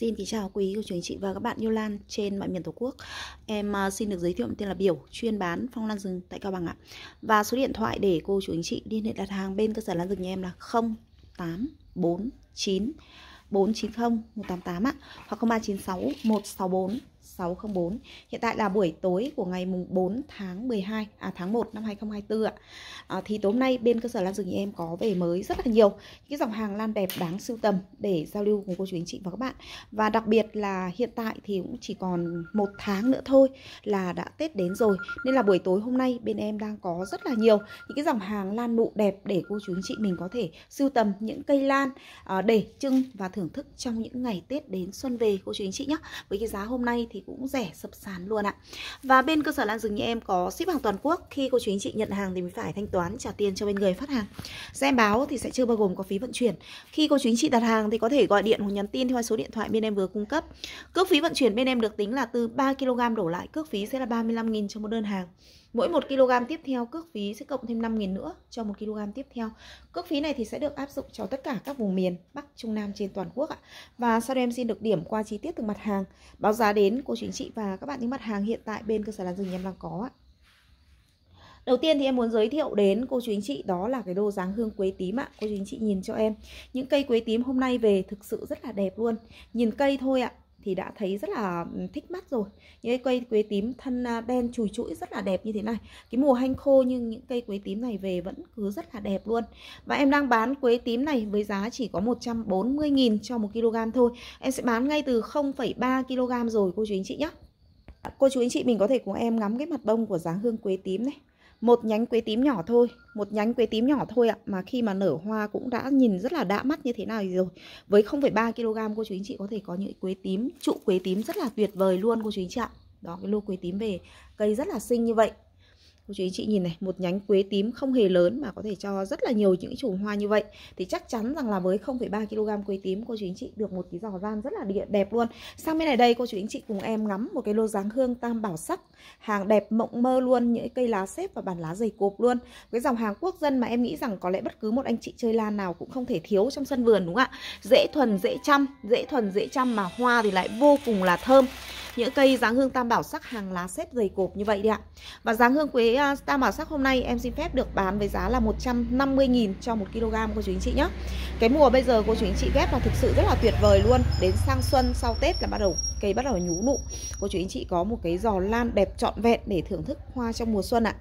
Xin kính chào quý cô chú anh chị và các bạn yêu lan trên mọi miền Tổ quốc. Em à, xin được giới thiệu tên là Biểu, chuyên bán phong lan rừng tại Cao Bằng ạ. Và số điện thoại để cô chú anh chị liên hệ đặt hàng bên cơ sở lan rừng nhà em là 0849 490 188 ạ, hoặc 0396 164 604. Hiện tại là buổi tối của ngày mùng 4 tháng 12 à tháng 1 năm 2024 ạ. À, thì tối nay bên cơ sở Lan Dừng em có về mới rất là nhiều những dòng hàng lan đẹp đáng sưu tầm để giao lưu cùng cô chú anh chị và các bạn. Và đặc biệt là hiện tại thì cũng chỉ còn một tháng nữa thôi là đã Tết đến rồi nên là buổi tối hôm nay bên em đang có rất là nhiều những cái dòng hàng lan nụ đẹp để cô chú anh chị mình có thể sưu tầm những cây lan à, để trưng và thưởng thức trong những ngày Tết đến xuân về cô chú anh chị nhé. Với cái giá hôm nay thì cũng rẻ sập sàn luôn ạ Và bên cơ sở Lan Rừng như em có ship hàng toàn quốc Khi cô chú anh chị nhận hàng thì mình phải thanh toán trả tiền cho bên người phát hàng Xe báo thì sẽ chưa bao gồm có phí vận chuyển Khi cô chú anh chị đặt hàng thì có thể gọi điện hoặc nhắn tin theo số điện thoại bên em vừa cung cấp Cước phí vận chuyển bên em được tính là từ 3kg đổ lại Cước phí sẽ là 35.000 cho một đơn hàng Mỗi 1 kg tiếp theo cước phí sẽ cộng thêm 5.000 nữa cho 1 kg tiếp theo. Cước phí này thì sẽ được áp dụng cho tất cả các vùng miền Bắc, Trung Nam trên toàn quốc ạ. Và sau đây em xin được điểm qua chi tiết từng mặt hàng. Báo giá đến cô chú anh chị và các bạn những mặt hàng hiện tại bên cơ sở làm rừng em đang có ạ. Đầu tiên thì em muốn giới thiệu đến cô chú anh chị đó là cái đô dáng hương quế tím ạ. Cô chú anh chị nhìn cho em. Những cây quế tím hôm nay về thực sự rất là đẹp luôn. Nhìn cây thôi ạ, thì đã thấy rất là ừ, thích mắt rồi những cây quế tím thân à, đen chùi chuỗi rất là đẹp như thế này cái mùa hanh khô nhưng những cây quế tím này về vẫn cứ rất là đẹp luôn và em đang bán quế tím này với giá chỉ có 140.000 cho 1 kg thôi em sẽ bán ngay từ 0,3 kg rồi cô chú anh chị nhé cô chú anh chị mình có thể cùng em ngắm cái mặt bông của dáng hương quế tím này một nhánh quế tím nhỏ thôi một nhánh quế tím nhỏ thôi ạ mà khi mà nở hoa cũng đã nhìn rất là đã mắt như thế này rồi với 0,3 kg cô chú anh chị có thể có những quế tím trụ quế tím rất là tuyệt vời luôn cô chú anh chị ạ đó cái lô quế tím về cây rất là xinh như vậy cô chú ý chị nhìn này một nhánh quế tím không hề lớn mà có thể cho rất là nhiều những chùm hoa như vậy thì chắc chắn rằng là với 0,3 kg quế tím cô chú anh chị được một cái giỏ gian rất là địa, đẹp luôn sang bên này đây cô chú anh chị cùng em ngắm một cái lô dáng hương tam bảo sắc hàng đẹp mộng mơ luôn những cây lá xếp và bản lá dày cộp luôn cái dòng hàng quốc dân mà em nghĩ rằng có lẽ bất cứ một anh chị chơi lan nào cũng không thể thiếu trong sân vườn đúng không ạ dễ thuần dễ chăm dễ thuần dễ chăm mà hoa thì lại vô cùng là thơm những cây giáng hương tam bảo sắc hàng lá xếp dày cộp như vậy đi ạ. Và giáng hương quế à, tam bảo sắc hôm nay em xin phép được bán với giá là 150.000 cho 1 kg cô chú anh chị nhé. Cái mùa bây giờ cô chú anh chị ghép là thực sự rất là tuyệt vời luôn. Đến sang xuân sau Tết là bắt đầu cây bắt đầu nhú nụ. Cô chú anh chị có một cái giò lan đẹp trọn vẹn để thưởng thức hoa trong mùa xuân ạ.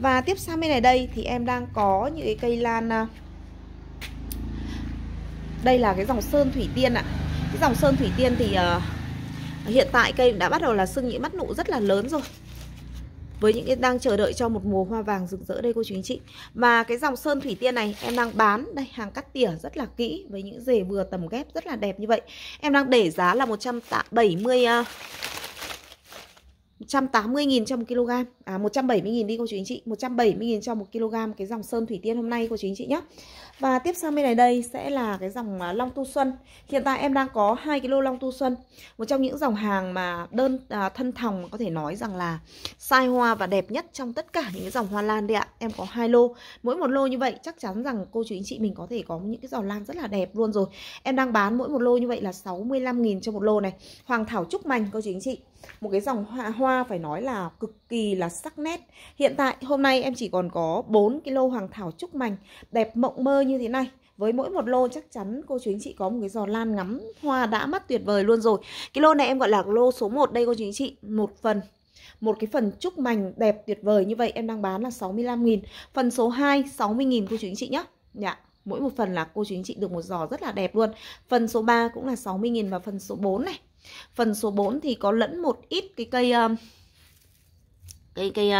Và tiếp sang bên này đây thì em đang có những cây lan à, đây là cái dòng sơn thủy tiên ạ. Cái dòng sơn thủy tiên thì uh, Hiện tại cây đã bắt đầu là sưng những mắt nụ rất là lớn rồi với những cái đang chờ đợi cho một mùa hoa vàng rực rỡ đây cô chú anh chị mà cái dòng sơn thủy tiên này em đang bán đây hàng cắt tỉa rất là kỹ với những rể vừa tầm ghép rất là đẹp như vậy em đang để giá là 170 180.000 cho 1 kg à 170.000 đi cô chú anh chị 170.000 cho 1 kg cái dòng sơn thủy tiên hôm nay cô chú anh chị nhé và tiếp sang bên này đây sẽ là cái dòng à, long tu xuân hiện tại em đang có 2 kg long tu xuân một trong những dòng hàng mà đơn à, thân thòng có thể nói rằng là sai hoa và đẹp nhất trong tất cả những cái dòng hoa lan đấy ạ em có hai lô mỗi một lô như vậy chắc chắn rằng cô chú anh chị mình có thể có những cái giò lan rất là đẹp luôn rồi em đang bán mỗi một lô như vậy là 65.000 cho một lô này hoàng thảo trúc mành cô chú anh chị một cái dòng hoa, hoa phải nói là cực kỳ là sắc nét hiện tại hôm nay em chỉ còn có 4 cái lô hoàng thảo trúc mành đẹp mộng mơ như thế này với mỗi một lô chắc chắn cô chú anh chị có một cái giò lan ngắm hoa đã mắt tuyệt vời luôn rồi cái lô này em gọi là lô số 1 đây cô chú anh chị một phần một cái phần trúc mành đẹp tuyệt vời như vậy em đang bán là 65.000 Phần số 2 60.000 cô chú anh chị nhé Dạ Mỗi một phần là cô chú anh chị được một giò rất là đẹp luôn Phần số 3 cũng là 60.000 và phần số 4 này Phần số 4 thì có lẫn một ít cái cây ờ, cây cây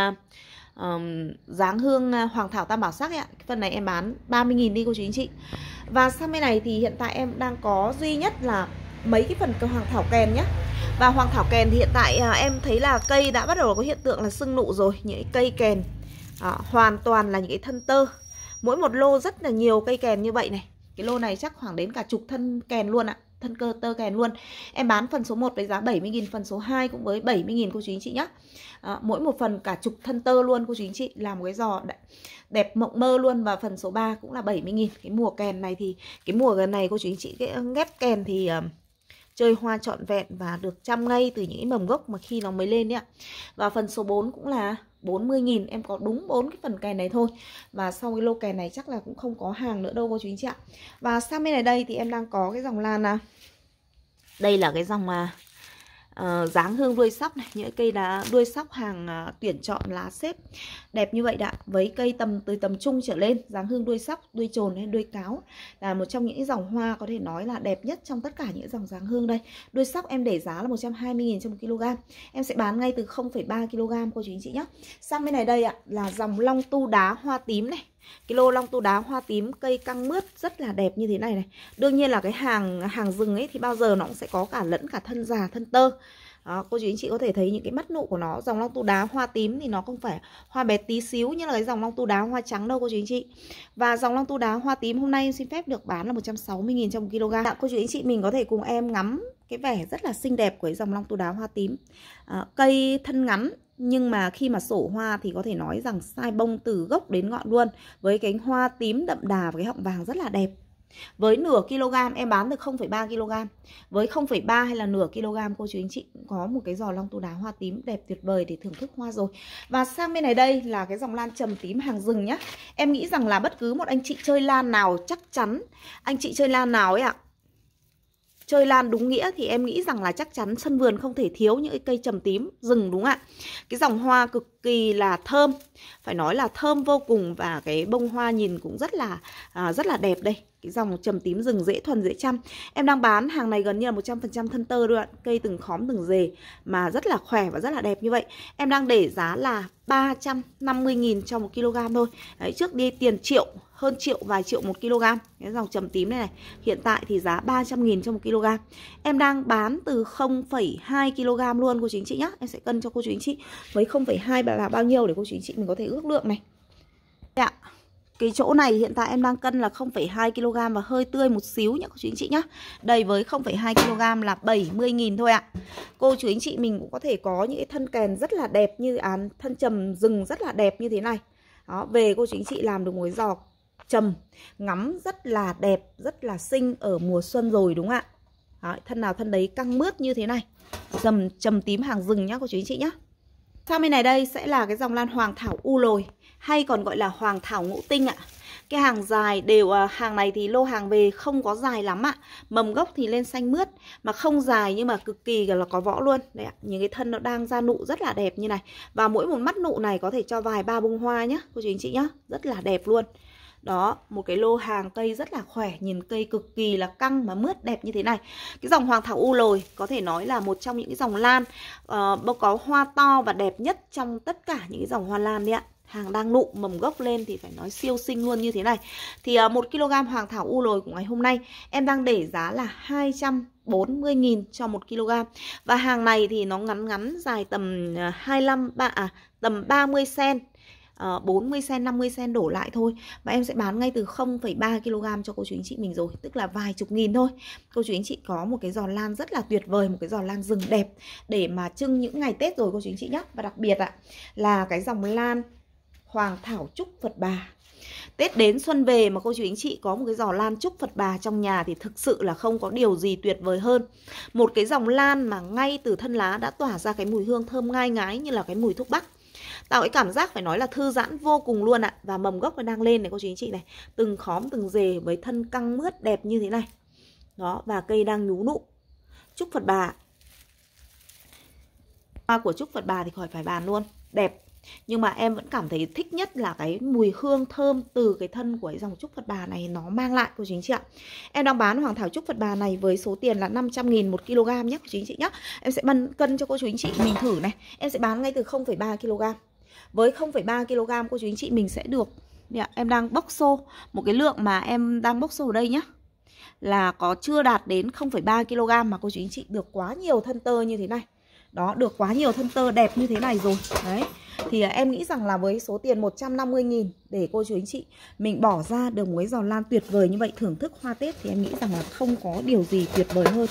um, dáng hương ờ, hoàng thảo tam bảo sắc ấy ạ. phần này em bán 30.000 đi cô chú anh chị. Và sang bên này thì hiện tại em đang có duy nhất là mấy cái phần cây hoàng thảo kèn nhé Và hoàng thảo kèn thì hiện tại à, em thấy là cây đã bắt đầu có hiện tượng là sưng nụ rồi Những cây kèn à, hoàn toàn là những cái thân tơ Mỗi một lô rất là nhiều cây kèn như vậy này Cái lô này chắc khoảng đến cả chục thân kèn luôn ạ thân cơ tơ kèn luôn em bán phần số 1 với giá 70.000 phần số 2 cũng với 70.000 cô chú anh chị nhé à, mỗi một phần cả chục thân tơ luôn cô chú anh chị làm một cái giò đẹp mộng mơ luôn và phần số 3 cũng là 70.000 cái mùa kèn này thì cái mùa gần này cô chú anh chị cái ờ, ghép kèn thì ờ, chơi hoa trọn vẹn và được chăm ngay từ những mầm gốc mà khi nó mới lên đấy ạ. Và phần số 4 cũng là 40.000 em có đúng bốn cái phần kè này thôi và sau cái lô kè này chắc là cũng không có hàng nữa đâu cô chú anh chị ạ và sang bên này đây thì em đang có cái dòng lan à đây là cái dòng mà uh, dáng hương đuôi sóc này những cây lá đuôi sóc hàng uh, tuyển chọn lá xếp đẹp như vậy đã với cây tầm từ tầm trung trở lên dáng hương đuôi sóc đuôi trồn hay đuôi cáo là một trong những dòng hoa có thể nói là đẹp nhất trong tất cả những dòng dáng hương đây đuôi sóc em để giá là 120.000 trong kg em sẽ bán ngay từ 0,3 kg cô chú anh chị nhé sang bên này đây ạ là dòng long tu đá hoa tím này cái lô long tu đá hoa tím cây căng mướt rất là đẹp như thế này này đương nhiên là cái hàng hàng rừng ấy thì bao giờ nó cũng sẽ có cả lẫn cả thân già thân tơ đó, cô chú anh chị có thể thấy những cái mắt nụ của nó dòng long tu đá hoa tím thì nó không phải hoa bé tí xíu như là cái dòng long tu đá hoa trắng đâu cô chú anh chị và dòng long tu đá hoa tím hôm nay xin phép được bán là 160.000 trong kg dạ, cô chú anh chị mình có thể cùng em ngắm cái vẻ rất là xinh đẹp của cái dòng long tu đá hoa tím à, cây thân ngắn nhưng mà khi mà sổ hoa thì có thể nói rằng sai bông từ gốc đến ngọn luôn với cánh hoa tím đậm đà và cái họng vàng rất là đẹp với nửa kg em bán được 0,3 kg với 0,3 hay là nửa kg cô chú anh chị có một cái giò long tu đá hoa tím đẹp tuyệt vời để thưởng thức hoa rồi và sang bên này đây là cái dòng lan trầm tím hàng rừng nhá em nghĩ rằng là bất cứ một anh chị chơi lan nào chắc chắn anh chị chơi lan nào ấy ạ à, chơi lan đúng nghĩa thì em nghĩ rằng là chắc chắn sân vườn không thể thiếu những cái cây trầm tím rừng đúng không ạ cái dòng hoa cực kỳ là thơm phải nói là thơm vô cùng và cái bông hoa nhìn cũng rất là à, rất là đẹp đây dòng trầm tím rừng dễ thuần dễ chăm em đang bán hàng này gần như là 100% thân tơ luôn cây từng khóm từng rề mà rất là khỏe và rất là đẹp như vậy em đang để giá là 350.000 cho một kg thôi Đấy, trước đi tiền triệu hơn triệu vài triệu một kg cái dòng trầm tím này này hiện tại thì giá 300.000 cho một kg em đang bán từ 0,2 kg luôn cô chú anh chị nhá em sẽ cân cho cô chú anh chị với 0,2 là bao nhiêu để cô chú anh chị mình có thể ước lượng này ạ dạ. yeah cái chỗ này hiện tại em đang cân là 0,2 kg và hơi tươi một xíu nhá cô chú anh chị nhá. Đây với 0,2 kg là 70 000 thôi ạ. Cô chú anh chị mình cũng có thể có những cái thân kèn rất là đẹp như án à, thân trầm rừng rất là đẹp như thế này. Đó, về cô chú anh chị làm được mối giò trầm ngắm rất là đẹp, rất là xinh ở mùa xuân rồi đúng không ạ? Đó, thân nào thân đấy căng mướt như thế này. Trầm trầm tím hàng rừng nhá cô chú anh chị nhá. Sang bên này đây sẽ là cái dòng lan hoàng thảo u lồi hay còn gọi là hoàng thảo ngũ tinh ạ. Cái hàng dài đều à, hàng này thì lô hàng về không có dài lắm ạ. Mầm gốc thì lên xanh mướt mà không dài nhưng mà cực kỳ là có võ luôn. Đấy ạ, những cái thân nó đang ra nụ rất là đẹp như này. Và mỗi một mắt nụ này có thể cho vài ba bông hoa nhá, cô chú anh chị nhá, rất là đẹp luôn. Đó, một cái lô hàng cây rất là khỏe, nhìn cây cực kỳ là căng mà mướt đẹp như thế này. Cái dòng hoàng thảo u lồi có thể nói là một trong những cái dòng lan uh, có hoa to và đẹp nhất trong tất cả những cái dòng hoa lan đấy ạ hàng đang nụ mầm gốc lên thì phải nói siêu xinh luôn như thế này thì à, một kg hoàng thảo u lồi của ngày hôm nay em đang để giá là 240.000 cho một kg và hàng này thì nó ngắn ngắn dài tầm 25 à, ba à, tầm 30 cm 40 sen 50 sen đổ lại thôi và em sẽ bán ngay từ 0,3 kg cho cô chú anh chị mình rồi tức là vài chục nghìn thôi cô chú anh chị có một cái giò lan rất là tuyệt vời một cái giò lan rừng đẹp để mà trưng những ngày Tết rồi cô chú anh chị nhé và đặc biệt ạ à, là cái dòng lan Hoàng Thảo Trúc Phật Bà Tết đến xuân về mà cô chú anh chị có một cái giò lan trúc Phật bà trong nhà thì thực sự là không có điều gì tuyệt vời hơn. Một cái dòng lan mà ngay từ thân lá đã tỏa ra cái mùi hương thơm ngai ngái như là cái mùi thuốc bắc. Tạo cái cảm giác phải nói là thư giãn vô cùng luôn ạ. Và mầm gốc nó đang lên này cô chú anh chị này. Từng khóm từng rề với thân căng mướt đẹp như thế này. Đó và cây đang nhú nụ. Trúc Phật bà. Hoa của Trúc Phật bà thì khỏi phải bàn luôn. Đẹp nhưng mà em vẫn cảm thấy thích nhất là cái mùi hương thơm từ cái thân của cái dòng trúc Phật bà này nó mang lại cô chú anh chị ạ. Em đang bán hoàng thảo trúc Phật bà này với số tiền là 500 000 một kg nhé cô chú anh chị nhé. Em sẽ băn cân cho cô chú anh chị mình thử này. Em sẽ bán ngay từ 0,3 kg. Với 0,3 kg cô chú anh chị mình sẽ được em đang bốc xô một cái lượng mà em đang bốc xô ở đây nhá là có chưa đạt đến 0,3 kg mà cô chú anh chị được quá nhiều thân tơ như thế này. Đó, được quá nhiều thân tơ đẹp như thế này rồi. Đấy. Thì à, em nghĩ rằng là với số tiền 150.000 để cô chú anh chị mình bỏ ra được muối giò lan tuyệt vời như vậy thưởng thức hoa Tết thì em nghĩ rằng là không có điều gì tuyệt vời hơn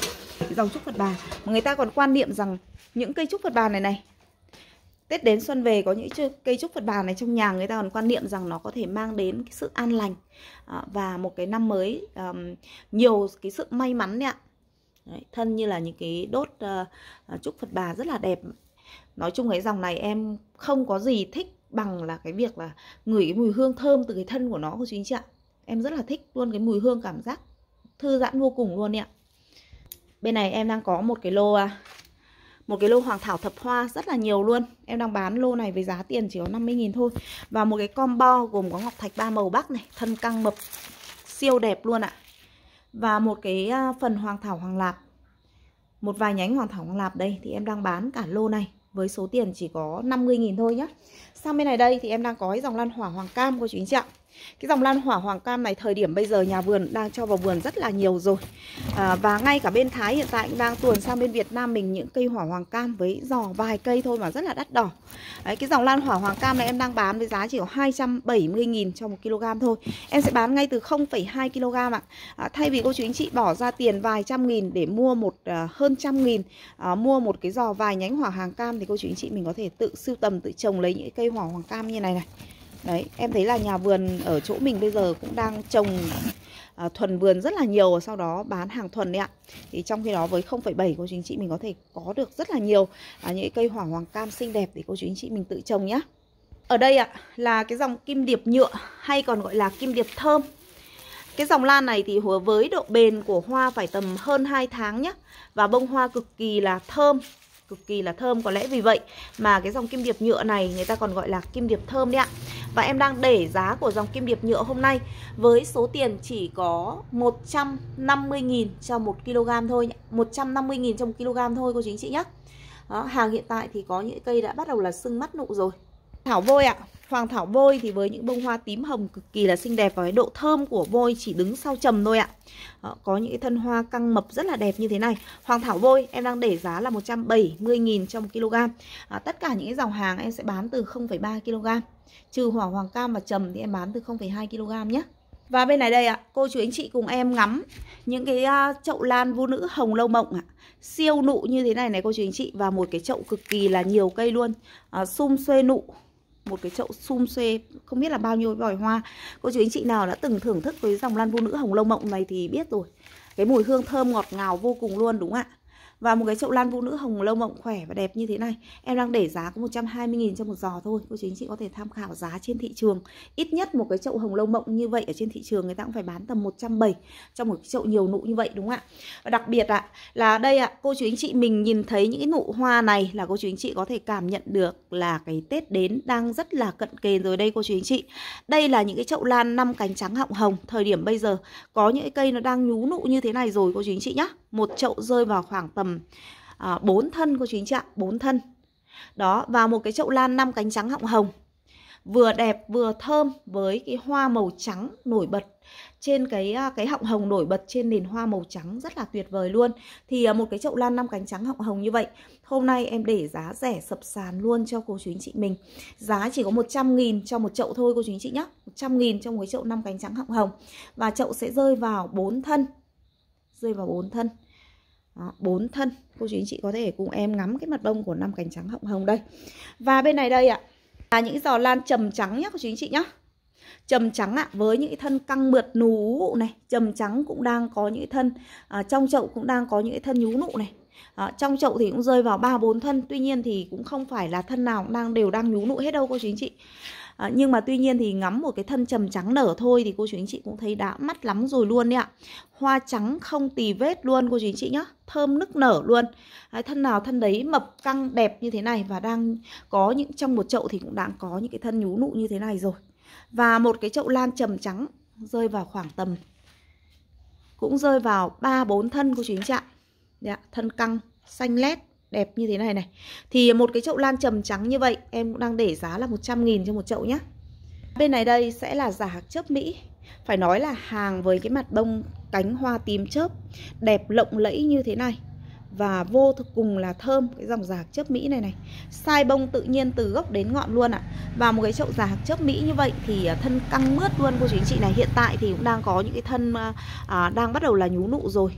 dòng trúc Phật bà. Mà người ta còn quan niệm rằng những cây trúc Phật bà này này Tết đến xuân về có những cây trúc Phật bà này trong nhà người ta còn quan niệm rằng nó có thể mang đến cái sự an lành à, và một cái năm mới nhiều cái sự may mắn đấy ạ. Đấy, thân như là những cái đốt uh, trúc Phật bà rất là đẹp nói chung cái dòng này em không có gì thích bằng là cái việc là ngửi cái mùi hương thơm từ cái thân của nó của chú anh chị ạ em rất là thích luôn cái mùi hương cảm giác thư giãn vô cùng luôn ạ bên này em đang có một cái lô à, một cái lô hoàng thảo thập hoa rất là nhiều luôn em đang bán lô này với giá tiền chỉ có 50.000 thôi và một cái combo gồm có ngọc thạch ba màu bắc này thân căng mập siêu đẹp luôn ạ và một cái à, phần hoàng thảo hoàng lạp một vài nhánh hoàng thảo hoàng lạp đây thì em đang bán cả lô này với số tiền chỉ có 50.000 thôi nhá sang bên này đây thì em đang có cái dòng lan hỏa hoàng cam cô chú anh chị ạ cái dòng lan hỏa hoàng cam này thời điểm bây giờ nhà vườn đang cho vào vườn rất là nhiều rồi à, Và ngay cả bên Thái hiện tại cũng đang tuồn sang bên Việt Nam mình những cây hỏa hoàng cam với giò vài cây thôi mà rất là đắt đỏ Đấy, Cái dòng lan hỏa hoàng cam này em đang bán với giá chỉ có 270.000 cho 1 kg thôi Em sẽ bán ngay từ 0,2 kg ạ à, Thay vì cô chú anh chị bỏ ra tiền vài trăm nghìn để mua một à, hơn trăm nghìn à, Mua một cái giò vài nhánh hỏa hoàng cam thì cô chú anh chị mình có thể tự sưu tầm, tự trồng lấy những cây hỏa hoàng cam như này này Đấy, em thấy là nhà vườn ở chỗ mình bây giờ cũng đang trồng à, thuần vườn rất là nhiều sau đó bán hàng thuần đấy ạ thì trong khi đó với 0,7 cô chú anh chị mình có thể có được rất là nhiều à, những cây hỏa hoàng cam xinh đẹp để cô chú anh chị mình tự trồng nhé ở đây ạ là cái dòng kim điệp nhựa hay còn gọi là kim điệp thơm cái dòng lan này thì với độ bền của hoa phải tầm hơn 2 tháng nhé và bông hoa cực kỳ là thơm cực kỳ là thơm có lẽ vì vậy mà cái dòng kim điệp nhựa này người ta còn gọi là kim điệp thơm đấy ạ và em đang để giá của dòng kim điệp nhựa hôm nay với số tiền chỉ có 150.000 cho 1 kg thôi 150.000 trong 1 kg thôi cô chính chị nhé đó, hàng hiện tại thì có những cây đã bắt đầu là sưng mắt nụ rồi Thảo vôi ạ. Hoàng thảo vôi thì với những bông hoa tím hồng cực kỳ là xinh đẹp và cái độ thơm của vôi chỉ đứng sau trầm thôi ạ. Đó, ờ, có những cái thân hoa căng mập rất là đẹp như thế này. Hoàng thảo vôi em đang để giá là 170.000 trong 1 kg. À, tất cả những cái dòng hàng em sẽ bán từ 0,3 kg. Trừ hoàng hoàng cam và trầm thì em bán từ 0,2 kg nhé. Và bên này đây ạ, cô chú anh chị cùng em ngắm những cái à, chậu lan vũ nữ hồng lâu mộng ạ. Siêu nụ như thế này này cô chú anh chị và một cái chậu cực kỳ là nhiều cây luôn. À, sum xuê nụ một cái chậu sum xuê không biết là bao nhiêu vòi hoa cô chú anh chị nào đã từng thưởng thức với dòng lan vu nữ hồng lâu mộng này thì biết rồi cái mùi hương thơm ngọt ngào vô cùng luôn đúng không ạ và một cái chậu lan vũ nữ hồng lâu mộng khỏe và đẹp như thế này Em đang để giá có 120.000 cho một giò thôi Cô chú anh chị có thể tham khảo giá trên thị trường Ít nhất một cái chậu hồng lâu mộng như vậy ở trên thị trường người ta cũng phải bán tầm 170 Cho một cái chậu nhiều nụ như vậy đúng không ạ và Đặc biệt ạ là đây ạ Cô chú anh chị mình nhìn thấy những cái nụ hoa này là cô chú anh chị có thể cảm nhận được là cái Tết đến đang rất là cận kề rồi đây cô chú anh chị Đây là những cái chậu lan năm cánh trắng họng hồng Thời điểm bây giờ có những cái cây nó đang nhú nụ như thế này rồi cô chú anh chị nhá Một chậu rơi vào khoảng tầm tầm à, 4 thân cô chú anh chị ạ, 4 thân. Đó, và một cái chậu lan năm cánh trắng họng hồng. Vừa đẹp vừa thơm với cái hoa màu trắng nổi bật trên cái à, cái họng hồng nổi bật trên nền hoa màu trắng rất là tuyệt vời luôn. Thì à, một cái chậu lan năm cánh trắng họng hồng như vậy, hôm nay em để giá rẻ sập sàn luôn cho cô chú anh chị mình. Giá chỉ có 100 000 cho một chậu thôi cô chú anh chị nhé 100 000 cho một cái chậu năm cánh trắng họng hồng và chậu sẽ rơi vào bốn thân. Rơi vào bốn thân bốn thân cô chú anh chị có thể cùng em ngắm cái mặt bông của năm cánh trắng hồng hồng đây và bên này đây ạ là những giò lan trầm trắng nhá cô chú anh chị nhá trầm trắng ạ với những thân căng mượt nú nụ này trầm trắng cũng đang có những thân à, trong chậu cũng đang có những thân nhú nụ này à, trong chậu thì cũng rơi vào ba bốn thân tuy nhiên thì cũng không phải là thân nào cũng đang đều đang nhú nụ hết đâu cô chú anh chị à, nhưng mà tuy nhiên thì ngắm một cái thân trầm trắng nở thôi thì cô chú anh chị cũng thấy đã mắt lắm rồi luôn đấy ạ hoa trắng không tì vết luôn cô chú anh chị nhá thơm nức nở luôn đấy, thân nào thân đấy mập căng đẹp như thế này và đang có những trong một chậu thì cũng đang có những cái thân nhú nụ như thế này rồi và một cái chậu lan trầm trắng rơi vào khoảng tầm cũng rơi vào ba bốn thân cô chú anh chị ạ, dạ, thân căng xanh lét đẹp như thế này này Thì một cái chậu lan trầm trắng như vậy Em cũng đang để giá là 100 nghìn cho một chậu nhé. Bên này đây sẽ là giả hạc chớp Mỹ Phải nói là hàng với cái mặt bông cánh hoa tím chớp Đẹp lộng lẫy như thế này Và vô cùng là thơm Cái dòng giả hạc chớp Mỹ này này Sai bông tự nhiên từ gốc đến ngọn luôn ạ à. Và một cái chậu giả hạc chớp Mỹ như vậy Thì à, thân căng mướt luôn cô chú anh chị này Hiện tại thì cũng đang có những cái thân à, à Đang bắt đầu là nhú nụ rồi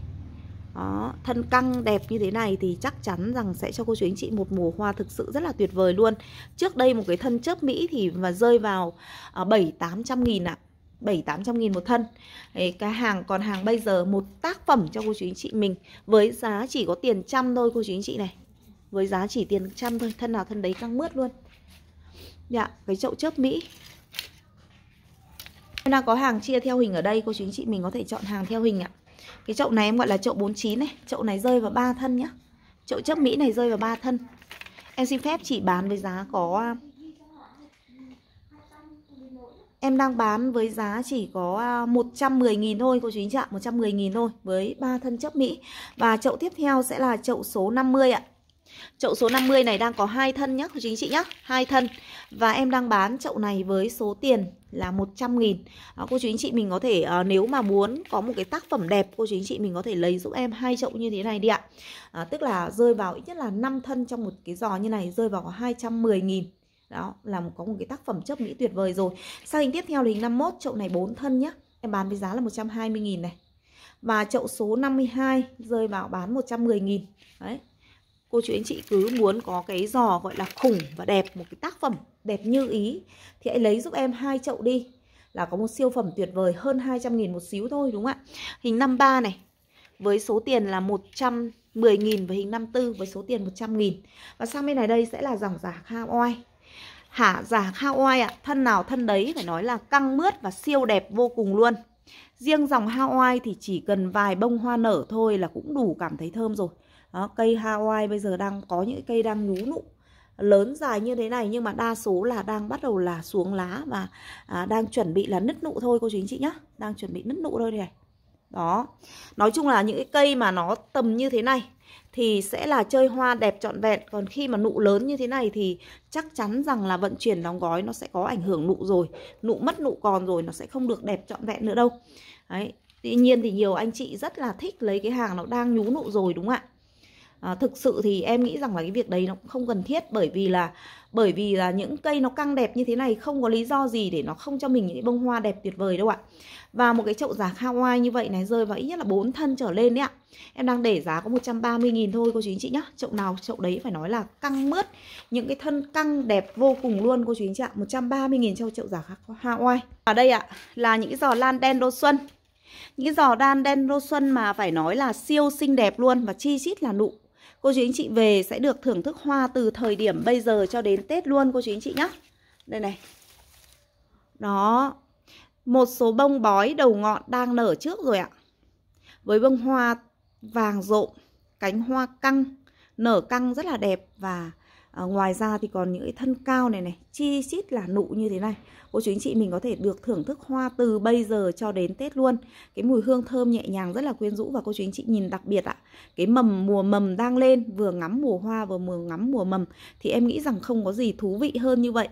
đó, thân căng đẹp như thế này thì chắc chắn rằng sẽ cho cô chú anh chị một mùa hoa thực sự rất là tuyệt vời luôn Trước đây một cái thân chớp Mỹ thì mà rơi vào à, 7-800 nghìn ạ à. 7-800 nghìn một thân Đấy, Cái hàng còn hàng bây giờ một tác phẩm cho cô chú anh chị mình Với giá chỉ có tiền trăm thôi cô chú anh chị này Với giá chỉ tiền trăm thôi Thân nào thân đấy căng mướt luôn Dạ cái chậu chớp Mỹ Em có hàng chia theo hình ở đây Cô chú anh chị mình có thể chọn hàng theo hình ạ à. Cái chậu này em gọi là chậu 49 này Chậu này rơi vào 3 thân nhá Chậu chấp Mỹ này rơi vào 3 thân Em xin phép chỉ bán với giá có Em đang bán với giá chỉ có 110.000 à, thôi cô chú anh chị ạ 110.000 thôi với ba thân chấp Mỹ Và chậu tiếp theo sẽ là chậu số 50 ạ Chậu số 50 này đang có hai thân nhá, chính chị nhá, hai thân. Và em đang bán chậu này với số tiền là 100 000 à, Cô chú anh chị mình có thể à, nếu mà muốn có một cái tác phẩm đẹp, cô chú anh chị mình có thể lấy giúp em hai chậu như thế này đi ạ. À, tức là rơi vào ít nhất là 5 thân trong một cái giò như này rơi vào có 210 000 đó là một, có một cái tác phẩm chấp mỹ tuyệt vời rồi Sang hình tiếp theo là hình 51 Chậu này 4 thân nhá Em bán với giá là 120.000 này Và chậu số 52 rơi vào bán 110.000 Đấy cô chú anh chị cứ muốn có cái giò gọi là khủng và đẹp một cái tác phẩm đẹp như ý thì hãy lấy giúp em hai chậu đi là có một siêu phẩm tuyệt vời hơn 200 nghìn một xíu thôi đúng không ạ hình 53 này với số tiền là 110 nghìn và hình 54 với số tiền 100 nghìn và sang bên này đây sẽ là dòng giả oai Hả giả oai ạ, à, thân nào thân đấy phải nói là căng mướt và siêu đẹp vô cùng luôn Riêng dòng oai thì chỉ cần vài bông hoa nở thôi là cũng đủ cảm thấy thơm rồi đó, cây Hawaii bây giờ đang có những cây đang nhú nụ lớn dài như thế này nhưng mà đa số là đang bắt đầu là xuống lá và à, đang chuẩn bị là nứt nụ thôi cô chú anh chị nhá đang chuẩn bị nứt nụ thôi này đó nói chung là những cái cây mà nó tầm như thế này thì sẽ là chơi hoa đẹp trọn vẹn còn khi mà nụ lớn như thế này thì chắc chắn rằng là vận chuyển đóng gói nó sẽ có ảnh hưởng nụ rồi nụ mất nụ còn rồi nó sẽ không được đẹp trọn vẹn nữa đâu đấy tuy nhiên thì nhiều anh chị rất là thích lấy cái hàng nó đang nhú nụ rồi đúng không ạ à, thực sự thì em nghĩ rằng là cái việc đấy nó cũng không cần thiết bởi vì là bởi vì là những cây nó căng đẹp như thế này không có lý do gì để nó không cho mình những bông hoa đẹp tuyệt vời đâu ạ và một cái chậu giả Hawaii như vậy này rơi vào ít nhất là bốn thân trở lên đấy ạ em đang để giá có 130.000 thôi cô chú anh chị nhá chậu nào chậu đấy phải nói là căng mướt những cái thân căng đẹp vô cùng luôn cô chú anh chị ạ 130.000 cho chậu giả Hawaii ở đây ạ là những cái giò lan đen đô xuân những cái giò đan đen đô xuân mà phải nói là siêu xinh đẹp luôn và chi chít là nụ Cô chú anh chị về sẽ được thưởng thức hoa từ thời điểm bây giờ cho đến Tết luôn cô chú anh chị nhé. Đây này. Đó. Một số bông bói đầu ngọn đang nở trước rồi ạ. Với bông hoa vàng rộm, cánh hoa căng, nở căng rất là đẹp và à, ngoài ra thì còn những cái thân cao này này chi chít là nụ như thế này cô chú anh chị mình có thể được thưởng thức hoa từ bây giờ cho đến tết luôn cái mùi hương thơm nhẹ nhàng rất là quyến rũ và cô chú anh chị nhìn đặc biệt ạ cái mầm mùa mầm đang lên vừa ngắm mùa hoa vừa mùa ngắm mùa mầm thì em nghĩ rằng không có gì thú vị hơn như vậy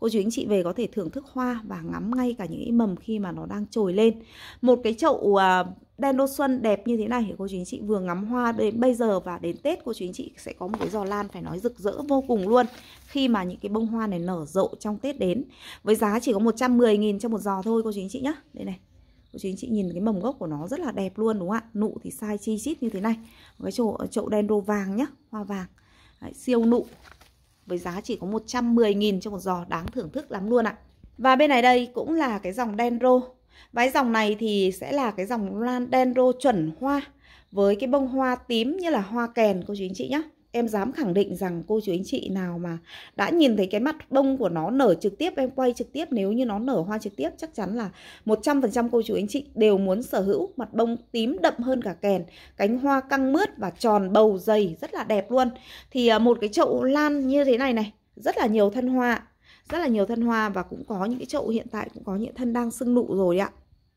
cô chú anh chị về có thể thưởng thức hoa và ngắm ngay cả những cái mầm khi mà nó đang trồi lên một cái chậu à, đen đô xuân đẹp như thế này thì cô chú anh chị vừa ngắm hoa đến bây giờ và đến Tết cô chú anh chị sẽ có một cái giò lan phải nói rực rỡ vô cùng luôn khi mà những cái bông hoa này nở rộ trong Tết đến với giá chỉ có 110.000 cho một giò thôi cô chú anh chị nhá đây này cô chú anh chị nhìn cái mầm gốc của nó rất là đẹp luôn đúng không ạ nụ thì sai chi chít như thế này một cái chậu, chậu đen đô vàng nhá hoa vàng Đấy, siêu nụ với giá chỉ có 110.000 cho một giò đáng thưởng thức lắm luôn ạ. À. Và bên này đây cũng là cái dòng Dendro. Vái dòng này thì sẽ là cái dòng lan Dendro chuẩn hoa với cái bông hoa tím như là hoa kèn cô chú anh chị nhé em dám khẳng định rằng cô chú anh chị nào mà đã nhìn thấy cái mặt bông của nó nở trực tiếp em quay trực tiếp nếu như nó nở hoa trực tiếp chắc chắn là 100% cô chú anh chị đều muốn sở hữu mặt bông tím đậm hơn cả kèn cánh hoa căng mướt và tròn bầu dày rất là đẹp luôn thì à, một cái chậu lan như thế này này rất là nhiều thân hoa rất là nhiều thân hoa và cũng có những cái chậu hiện tại cũng có những thân đang sưng nụ rồi ạ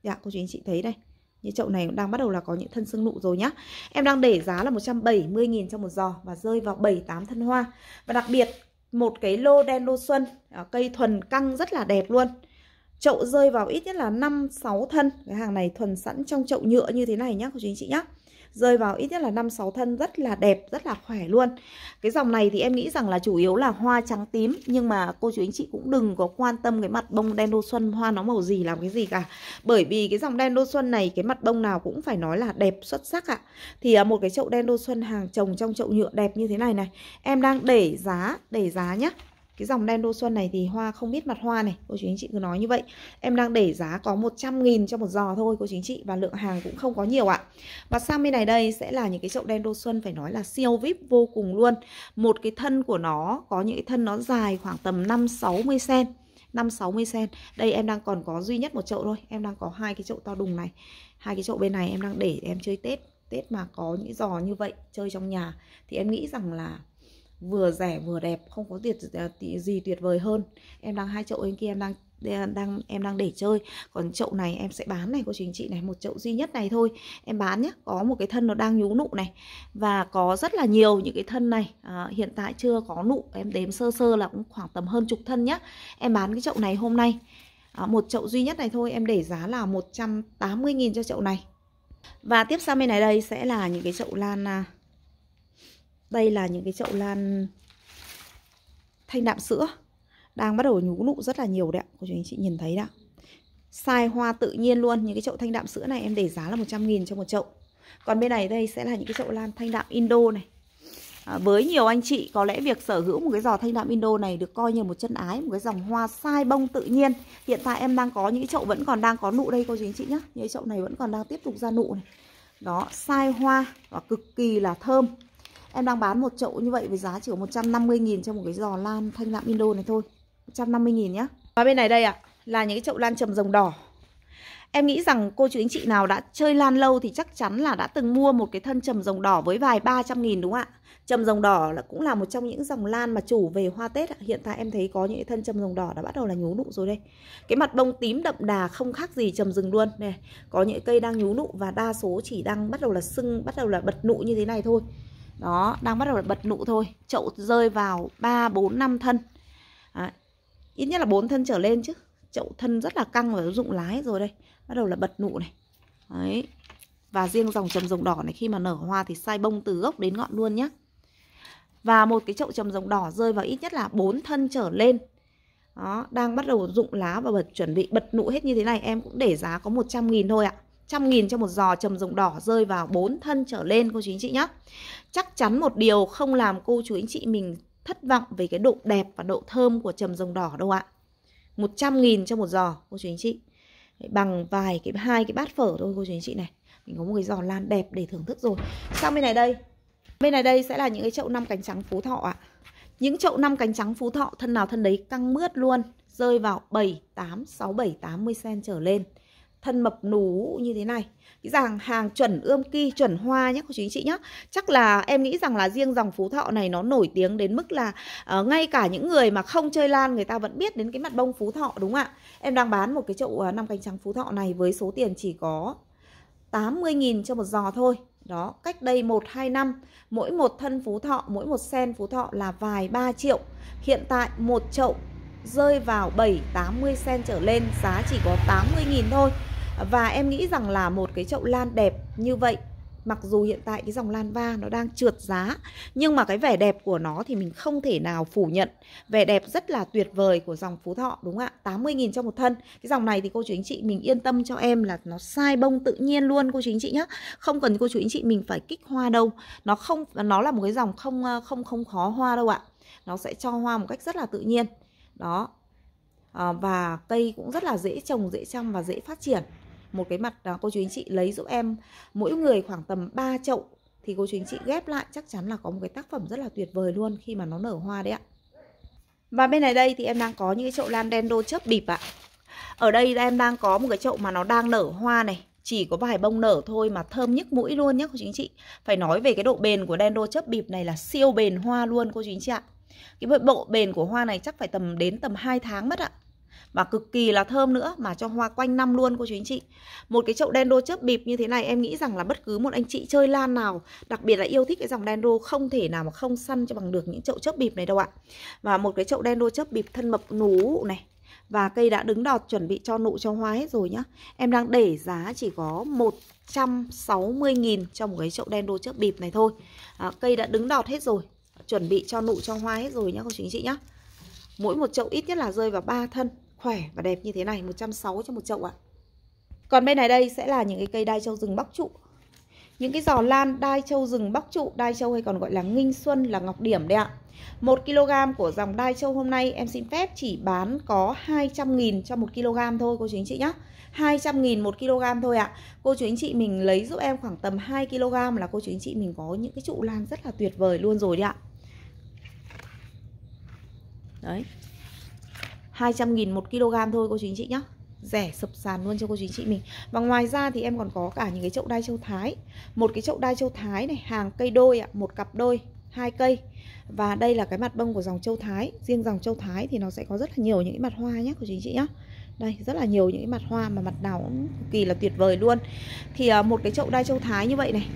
dạ cô chú anh chị thấy đây như chậu này cũng đang bắt đầu là có những thân xương nụ rồi nhá em đang để giá là 170.000 cho một giò và rơi vào 78 thân hoa và đặc biệt một cái lô đen lô xuân à, cây thuần căng rất là đẹp luôn chậu rơi vào ít nhất là 5-6 thân cái hàng này thuần sẵn trong chậu nhựa như thế này nhá cô chú anh chị nhá rơi vào ít nhất là 5-6 thân rất là đẹp, rất là khỏe luôn. Cái dòng này thì em nghĩ rằng là chủ yếu là hoa trắng tím nhưng mà cô chú anh chị cũng đừng có quan tâm cái mặt bông đen đô xuân hoa nó màu gì làm cái gì cả. Bởi vì cái dòng đen đô xuân này cái mặt bông nào cũng phải nói là đẹp xuất sắc ạ. Thì à, một cái chậu đen đô xuân hàng trồng trong chậu nhựa đẹp như thế này này, em đang để giá, để giá nhá cái dòng đen đô xuân này thì hoa không biết mặt hoa này cô chú anh chị cứ nói như vậy em đang để giá có 100 nghìn cho một giò thôi cô chú anh chị và lượng hàng cũng không có nhiều ạ và sang bên này đây sẽ là những cái chậu đen đô xuân phải nói là siêu vip vô cùng luôn một cái thân của nó có những cái thân nó dài khoảng tầm 5 60 cm 5-60 cm Đây em đang còn có duy nhất một chậu thôi Em đang có hai cái chậu to đùng này hai cái chậu bên này em đang để em chơi Tết Tết mà có những giò như vậy chơi trong nhà Thì em nghĩ rằng là vừa rẻ vừa đẹp không có tiệt ờ, gì tuyệt vời hơn em đang hai chậu bên kia em đang đang em đang để chơi còn chậu này em sẽ bán này cô chú anh chị này một chậu duy nhất này thôi em bán nhé có một cái thân nó đang nhú nụ này và có rất là nhiều những cái thân này à, hiện tại chưa có nụ em đếm sơ sơ là cũng khoảng tầm hơn chục thân nhá em bán cái chậu này hôm nay à, một chậu duy nhất này thôi em để giá là 180.000 cho chậu này và tiếp sang bên này đây sẽ là những cái chậu lan à, đây là những cái chậu lan thanh đạm sữa Đang bắt đầu nhú nụ rất là nhiều đấy ạ Cô chú anh chị nhìn thấy đã Sai hoa tự nhiên luôn Những cái chậu thanh đạm sữa này em để giá là 100 nghìn cho một chậu Còn bên này đây sẽ là những cái chậu lan thanh đạm Indo này à, Với nhiều anh chị có lẽ việc sở hữu một cái giò thanh đạm Indo này Được coi như một chân ái Một cái dòng hoa sai bông tự nhiên Hiện tại em đang có những cái chậu vẫn còn đang có nụ đây cô chú anh chị nhé Những cái chậu này vẫn còn đang tiếp tục ra nụ này đó sai hoa và cực kỳ là thơm Em đang bán một chậu như vậy với giá chỉ có 150.000 cho một cái giò lan thanh lạm Indo này thôi 150.000 nhá Và bên này đây ạ à, Là những cái chậu lan trầm rồng đỏ Em nghĩ rằng cô chú anh chị nào đã chơi lan lâu thì chắc chắn là đã từng mua một cái thân trầm rồng đỏ với vài 300 nghìn đúng không ạ? Trầm rồng đỏ là cũng là một trong những dòng lan mà chủ về hoa Tết ạ. Hiện tại em thấy có những cái thân trầm rồng đỏ đã bắt đầu là nhú nụ rồi đây. Cái mặt bông tím đậm đà không khác gì trầm rừng luôn. Này, có những cây đang nhú nụ và đa số chỉ đang bắt đầu là sưng, bắt đầu là bật nụ như thế này thôi. Đó, đang bắt đầu bật nụ thôi Chậu rơi vào 3, 4, 5 thân à, Ít nhất là 4 thân trở lên chứ Chậu thân rất là căng và dụng lái rồi đây Bắt đầu là bật nụ này Đấy Và riêng dòng trầm rồng đỏ này khi mà nở hoa thì sai bông từ gốc đến ngọn luôn nhé Và một cái chậu trầm rồng đỏ rơi vào ít nhất là 4 thân trở lên đó, đang bắt đầu dụng lá và bật chuẩn bị bật nụ hết như thế này Em cũng để giá có 100 nghìn thôi ạ trăm nghìn cho một giò trầm rồng đỏ rơi vào bốn thân trở lên cô chú anh chị nhé. Chắc chắn một điều không làm cô chú anh chị mình thất vọng về cái độ đẹp và độ thơm của trầm rồng đỏ đâu ạ. 100 000 cho một giò cô chú anh chị. Bằng vài cái hai cái bát phở thôi cô chú anh chị này. Mình có một cái giò lan đẹp để thưởng thức rồi. Sang bên này đây. Bên này đây sẽ là những cái chậu năm cánh trắng phú thọ ạ. Những chậu năm cánh trắng phú thọ thân nào thân đấy căng mướt luôn, rơi vào 7, 8, 6, 7, 80 sen trở lên thân mập nú như thế này cái dàng hàng chuẩn ươm ki chuẩn hoa nhé cô chú anh chị nhé chắc là em nghĩ rằng là riêng dòng phú thọ này nó nổi tiếng đến mức là uh, ngay cả những người mà không chơi lan người ta vẫn biết đến cái mặt bông phú thọ đúng không ạ em đang bán một cái chậu uh, năm cánh trắng phú thọ này với số tiền chỉ có 80.000 cho một giò thôi đó cách đây 1 2 năm mỗi một thân phú thọ mỗi một sen phú thọ là vài 3 triệu hiện tại một chậu rơi vào 7 80 sen trở lên giá chỉ có 80.000 thôi và em nghĩ rằng là một cái chậu lan đẹp như vậy mặc dù hiện tại cái dòng lan va nó đang trượt giá nhưng mà cái vẻ đẹp của nó thì mình không thể nào phủ nhận vẻ đẹp rất là tuyệt vời của dòng phú thọ đúng không ạ 80.000 cho một thân cái dòng này thì cô chú anh chị mình yên tâm cho em là nó sai bông tự nhiên luôn cô chú anh chị nhé không cần cô chú anh chị mình phải kích hoa đâu nó không nó là một cái dòng không ờ, không không khó hoa đâu ạ nó sẽ cho hoa một cách rất là tự nhiên đó à, và cây cũng rất là dễ trồng dễ chăm và dễ phát triển một cái mặt đó à, cô chú anh chị lấy giúp em mỗi người khoảng tầm 3 chậu thì cô chú anh chị ghép lại chắc chắn là có một cái tác phẩm rất là tuyệt vời luôn khi mà nó nở hoa đấy ạ. Và bên này đây thì em đang có những cái chậu lan đen đô chớp bịp ạ. Ở đây em đang có một cái chậu mà nó đang nở hoa này chỉ có vài bông nở thôi mà thơm nhức mũi luôn nhé cô chú anh chị. Phải nói về cái độ bền của đen đô chớp bịp này là siêu bền hoa luôn cô chú anh chị ạ. Cái bộ bền của hoa này chắc phải tầm đến tầm 2 tháng mất ạ và cực kỳ là thơm nữa mà cho hoa quanh năm luôn cô chú anh chị một cái chậu đen đô chớp bịp như thế này em nghĩ rằng là bất cứ một anh chị chơi lan nào đặc biệt là yêu thích cái dòng đen đô không thể nào mà không săn cho bằng được những chậu chớp bịp này đâu ạ và một cái chậu đen đô chớp bịp thân mập nú này và cây đã đứng đọt chuẩn bị cho nụ cho hoa hết rồi nhá Em đang để giá chỉ có 160.000 cho một cái chậu đen đô chớp bịp này thôi à, Cây đã đứng đọt hết rồi Chuẩn bị cho nụ cho hoa hết rồi nhá cô chú anh chị nhá Mỗi một chậu ít nhất là rơi vào 3 thân khỏe và đẹp như thế này 160 cho một chậu ạ à. Còn bên này đây sẽ là những cái cây đai châu rừng bắc trụ Những cái giò lan đai châu rừng bắc trụ Đai châu hay còn gọi là nghinh xuân là ngọc điểm đấy ạ à. 1 kg của dòng đai châu hôm nay em xin phép chỉ bán có 200 nghìn cho 1 kg thôi cô chú anh chị nhé 200 nghìn 1 kg thôi ạ à. Cô chú anh chị mình lấy giúp em khoảng tầm 2 kg là cô chú anh chị mình có những cái trụ lan rất là tuyệt vời luôn rồi đấy ạ à. Đấy 200.000 một kg thôi cô chú anh chị nhá rẻ sập sàn luôn cho cô chú anh chị mình và ngoài ra thì em còn có cả những cái chậu đai châu thái một cái chậu đai châu thái này hàng cây đôi ạ một cặp đôi hai cây và đây là cái mặt bông của dòng châu thái riêng dòng châu thái thì nó sẽ có rất là nhiều những cái mặt hoa nhé cô chú anh chị nhé đây rất là nhiều những cái mặt hoa mà mặt nào cũng kỳ là tuyệt vời luôn thì à, một cái chậu đai châu thái như vậy này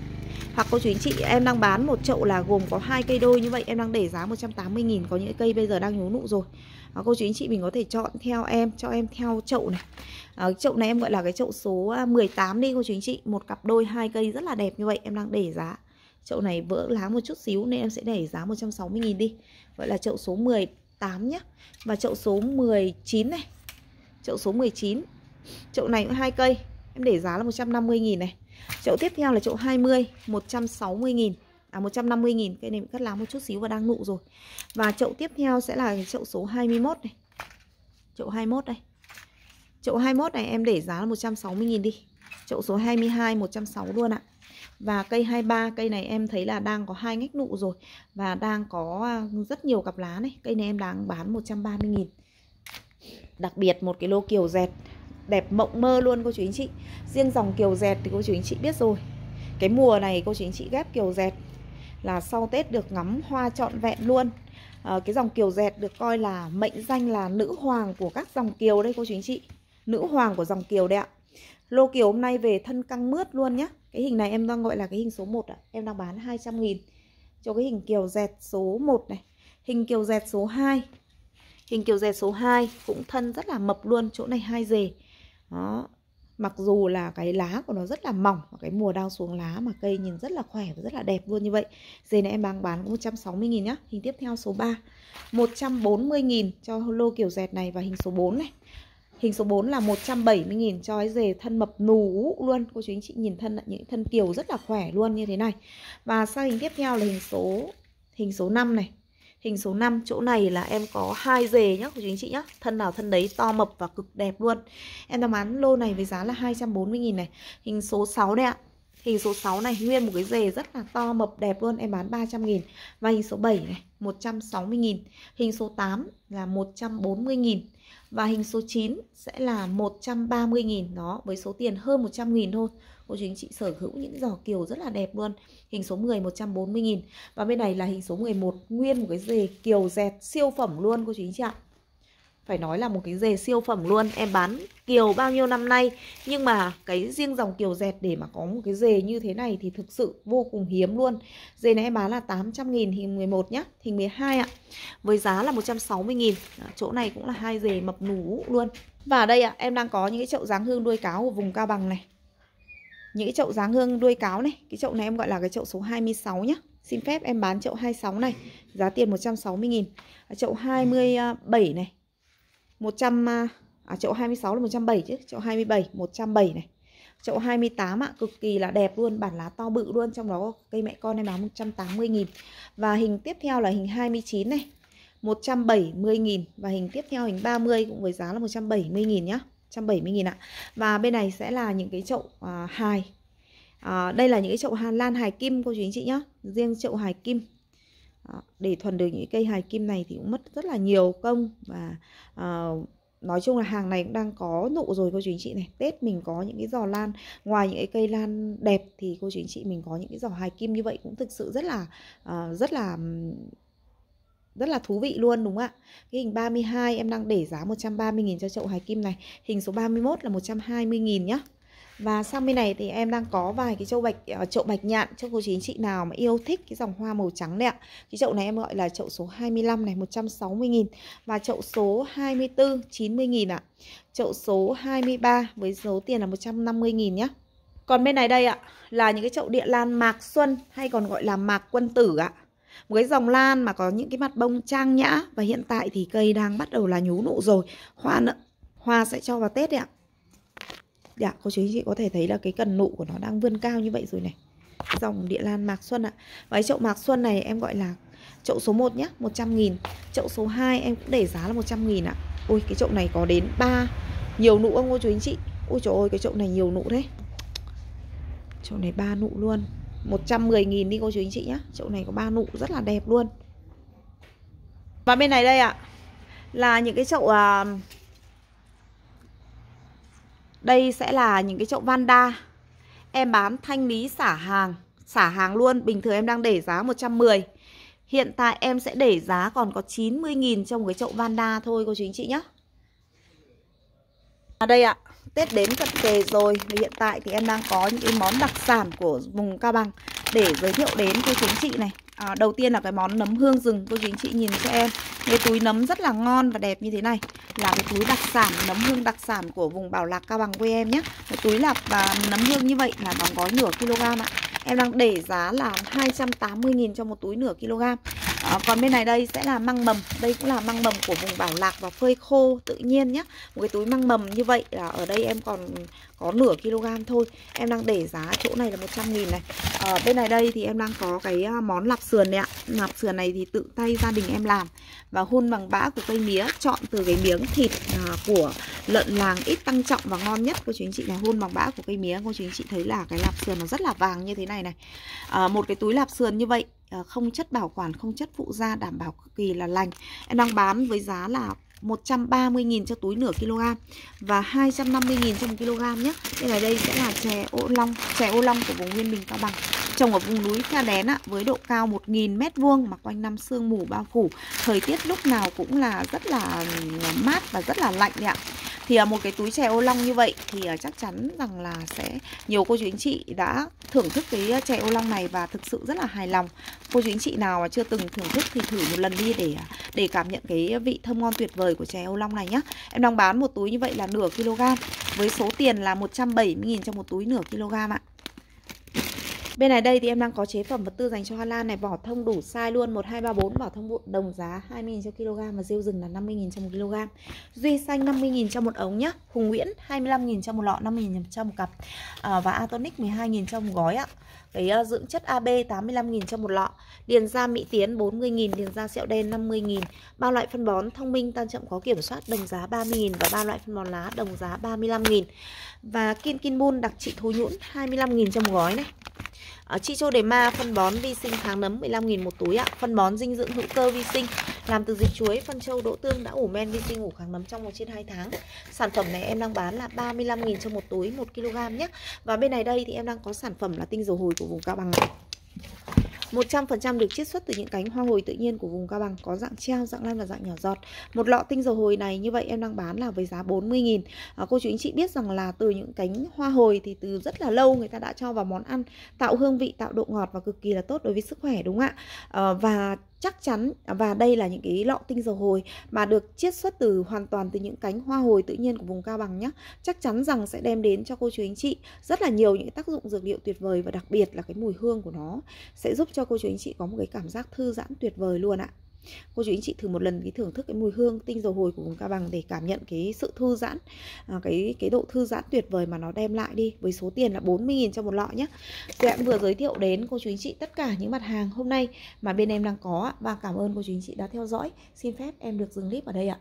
hoặc cô chú anh chị em đang bán một chậu là gồm có hai cây đôi như vậy Em đang để giá 180.000 Có những cây bây giờ đang nhú nụ rồi à, Cô chú anh chị mình có thể chọn theo em Cho em theo chậu này à, Chậu này em gọi là cái chậu số 18 à, đi cô chú anh chị Một cặp đôi hai cây rất là đẹp như vậy Em đang để giá Chậu này vỡ lá một chút xíu nên em sẽ để giá 160.000 đi Vậy là chậu số 18 nhé Và chậu số 19 này Chậu số 19 Chậu này cũng hai cây Em để giá là 150 000 này Chậu tiếp theo là chậu 20, 160 000 à 150 000 Cây này cắt lá một chút xíu và đang nụ rồi. Và chậu tiếp theo sẽ là chậu số 21 này. Chậu 21 đây. Chậu 21 này em để giá là 160 000 đi. Chậu số 22 160 luôn ạ. Và cây 23 cây này em thấy là đang có hai ngách nụ rồi và đang có à, rất nhiều cặp lá này. Cây này em đang bán 130 000 Đặc biệt một cái lô kiều dẹt đẹp mộng mơ luôn cô chú anh chị riêng dòng kiều dẹt thì cô chú anh chị biết rồi cái mùa này cô chú anh chị ghép kiều dẹt là sau Tết được ngắm hoa trọn vẹn luôn à, Cái dòng kiều dẹt được coi là mệnh danh là nữ hoàng của các dòng kiều đây cô chú anh chị Nữ hoàng của dòng kiều đấy ạ Lô kiều hôm nay về thân căng mướt luôn nhá Cái hình này em đang gọi là cái hình số 1 ạ à. Em đang bán 200 nghìn cho cái hình kiều dẹt số 1 này Hình kiều dẹt số 2 Hình kiều dẹt số 2 cũng thân rất là mập luôn Chỗ này hai dề đó mặc dù là cái lá của nó rất là mỏng và cái mùa đao xuống lá mà cây nhìn rất là khỏe và rất là đẹp luôn như vậy dây này em đang bán có 160 000 nhá hình tiếp theo số 3 140 000 cho lô kiểu dẹt này và hình số 4 này Hình số 4 là 170 000 cho cái dề thân mập nú luôn. Cô chú anh chị nhìn thân những thân kiểu rất là khỏe luôn như thế này. Và sang hình tiếp theo là hình số hình số 5 này. Hình số 5 chỗ này là em có hai dề nhá của chính chị nhá. Thân nào thân đấy to mập và cực đẹp luôn. Em đang bán lô này với giá là 240 000 này. Hình số 6 đây ạ. Hình số 6 này nguyên một cái dề rất là to mập đẹp luôn em bán 300 000 Và hình số 7 này 160 000 Hình số 8 là 140 000 Và hình số 9 sẽ là 130 000 Đó với số tiền hơn 100 000 thôi cô chú anh chị sở hữu những giỏ kiều rất là đẹp luôn hình số 10 140.000 và bên này là hình số 11 nguyên một cái dề kiều dẹt siêu phẩm luôn cô chú anh chị ạ phải nói là một cái dề siêu phẩm luôn em bán kiều bao nhiêu năm nay nhưng mà cái riêng dòng kiều dẹt để mà có một cái dề như thế này thì thực sự vô cùng hiếm luôn dề này em bán là 800 nghìn hình 11 nhá hình 12 ạ với giá là 160 nghìn chỗ này cũng là hai dề mập nú luôn và đây ạ em đang có những cái chậu dáng hương đuôi cáo ở vùng cao bằng này những cái chậu dáng hương đuôi cáo này cái chậu này em gọi là cái chậu số 26 nhá xin phép em bán chậu 26 này giá tiền 160 nghìn, chậu 27 này 100 à, chậu 26 à, à, là 107 chứ chậu 27 107 này chậu 28 ạ, cực kỳ là đẹp luôn, bản lá to bự luôn, trong đó cây mẹ con em báo 180 nghìn Và hình tiếp theo là hình 29 này, 170 nghìn và hình tiếp theo hình 30 cũng với giá là 170 nghìn nhá. 170.000 ạ Và bên này sẽ là những cái chậu à, hài à, Đây là những cái chậu hàn lan hài kim cô chú anh chị nhé Riêng chậu hài kim à, Để thuần được những cây hài kim này thì cũng mất rất là nhiều công Và à, nói chung là hàng này cũng đang có nụ rồi cô chú anh chị này Tết mình có những cái giò lan Ngoài những cái cây lan đẹp thì cô chú anh chị mình có những cái giò hài kim như vậy Cũng thực sự rất là à, rất là rất là thú vị luôn đúng không ạ cái hình 32 em đang để giá 130.000 cho chậu hài kim này hình số 31 là 120.000 nhá và sang bên này thì em đang có vài cái chậu bạch ờ, chậu bạch nhạn cho cô chú anh chị nào mà yêu thích cái dòng hoa màu trắng đấy ạ. Cái chậu này em gọi là chậu số 25 này 160 000 và chậu số 24 90 000 ạ. Chậu số 23 với số tiền là 150 000 nhá. Còn bên này đây ạ là những cái chậu địa lan mạc xuân hay còn gọi là mạc quân tử ạ một cái dòng lan mà có những cái mặt bông trang nhã và hiện tại thì cây đang bắt đầu là nhú nụ rồi hoa nợ, hoa sẽ cho vào tết đấy ạ dạ cô chú chị có thể thấy là cái cần nụ của nó đang vươn cao như vậy rồi này dòng địa lan mạc xuân ạ và cái chậu mạc xuân này em gọi là chậu số 1 nhé 100 nghìn chậu số 2 em cũng để giá là 100 nghìn ạ à. ôi cái chậu này có đến 3 nhiều nụ không cô chú anh chị ôi trời ơi cái chậu này nhiều nụ đấy chậu này ba nụ luôn 110.000 đi cô chú anh chị nhá Chậu này có ba nụ rất là đẹp luôn Và bên này đây ạ Là những cái chậu à, Đây sẽ là những cái chậu Vanda Em bán thanh lý xả hàng Xả hàng luôn Bình thường em đang để giá 110 Hiện tại em sẽ để giá còn có 90.000 trong cái chậu Vanda thôi cô chú anh chị nhá À đây ạ Tết đến cận kề rồi thì hiện tại thì em đang có những cái món đặc sản của vùng Cao Bằng để giới thiệu đến cô chú chị này à, Đầu tiên là cái món nấm hương rừng cô chú chị nhìn cho em Cái túi nấm rất là ngon và đẹp như thế này Là cái túi đặc sản, nấm hương đặc sản của vùng Bảo Lạc Cao Bằng quê em nhé Cái túi là à, nấm hương như vậy là đóng gói nửa kg ạ Em đang để giá là 280.000 cho một túi nửa kg còn bên này đây sẽ là măng mầm đây cũng là măng mầm của vùng bảo lạc và phơi khô tự nhiên nhé một cái túi măng mầm như vậy là ở đây em còn có nửa kg thôi em đang để giá chỗ này là 100 nghìn này ở ờ, bên này đây thì em đang có cái ờ, món lạp sườn này ạ lạp sườn này thì tự tay gia đình em làm và hôn bằng bã của cây mía chọn từ cái miếng thịt ờ, của lợn làng ít tăng trọng và ngon nhất cô chú anh chị này hôn bằng bã của cây mía cô chú anh chị thấy là cái lạp sườn nó rất là vàng như thế này này à, một cái túi lạp sườn như vậy Ờ, không chất bảo quản, không chất phụ gia đảm bảo cực kỳ là lành. Em đang bán với giá là 130.000 cho túi nửa kg và 250.000 cho 1 kg nhé. Đây là đây sẽ là chè ô long, chè ô long của vùng nguyên bình Cao Bằng. Trồng ở vùng núi Kha Đén ạ, với độ cao 1.000 m2 mà quanh năm sương mù bao phủ. Thời tiết lúc nào cũng là rất là ừ, mát và rất là lạnh đấy ạ thì à, một cái túi chè ô long như vậy thì à, chắc chắn rằng là sẽ nhiều cô chú anh chị đã thưởng thức cái à, chè ô long này và thực sự rất là hài lòng cô chú anh chị nào mà chưa từng thưởng thức thì thử một lần đi để để cảm nhận cái vị thơm ngon tuyệt vời của chè ô long này nhá em đang bán một túi như vậy là nửa kg với số tiền là 170.000 cho một túi nửa kg ạ Bên này đây thì em đang có chế phẩm vật tư dành cho Hoa Lan này Bỏ thông đủ size luôn 1234 Bỏ thông bộ đồng giá 20.000 cho kg Và rêu rừng là 50.000 cho 1 kg Duy xanh 50.000 cho một ống nhá Hùng Nguyễn 25.000 cho một lọ 50.000 cho một cặp à, Và Atonic 12.000 cho một gói ạ Cái uh, dưỡng chất AB 85.000 cho một lọ Điền da Mỹ Tiến 40.000 Điền da sẹo đen 50.000 Ba loại phân bón thông minh tan chậm có kiểm soát đồng giá 30.000 Và ba loại phân bón lá đồng giá 35.000 Và Kim Kim Bun đặc trị thối nhũn 25.000 cho một gói này À, ờ, để ma phân bón vi sinh kháng nấm 15.000 một túi ạ. Phân bón dinh dưỡng hữu cơ vi sinh làm từ dịch chuối, phân châu, đỗ tương đã ủ men vi sinh ủ kháng nấm trong 1 trên 2 tháng. Sản phẩm này em đang bán là 35.000 cho một túi 1 kg nhé. Và bên này đây thì em đang có sản phẩm là tinh dầu hồi của vùng cao bằng 100% được chiết xuất từ những cánh hoa hồi tự nhiên của vùng cao bằng có dạng treo, dạng lan và dạng nhỏ giọt. Một lọ tinh dầu hồi này như vậy em đang bán là với giá 40.000. À, cô chú anh chị biết rằng là từ những cánh hoa hồi thì từ rất là lâu người ta đã cho vào món ăn tạo hương vị, tạo độ ngọt và cực kỳ là tốt đối với sức khỏe đúng không ạ? À, và chắc chắn à, và đây là những cái lọ tinh dầu hồi mà được chiết xuất từ hoàn toàn từ những cánh hoa hồi tự nhiên của vùng cao bằng nhé chắc chắn rằng sẽ đem đến cho cô chú anh chị rất là nhiều những tác dụng dược liệu tuyệt vời và đặc biệt là cái mùi hương của nó sẽ giúp cho cô chú anh chị có một cái cảm giác thư giãn tuyệt vời luôn ạ cô chú anh chị thử một lần cái thưởng thức cái mùi hương tinh dầu hồi của vùng cao bằng để cảm nhận cái sự thư giãn à, cái cái độ thư giãn tuyệt vời mà nó đem lại đi với số tiền là 40.000 cho một lọ nhé tôi cũng vừa giới thiệu đến cô chú anh chị tất cả những mặt hàng hôm nay mà bên em đang có và cảm ơn cô chú anh chị đã theo dõi xin phép em được dừng clip ở đây ạ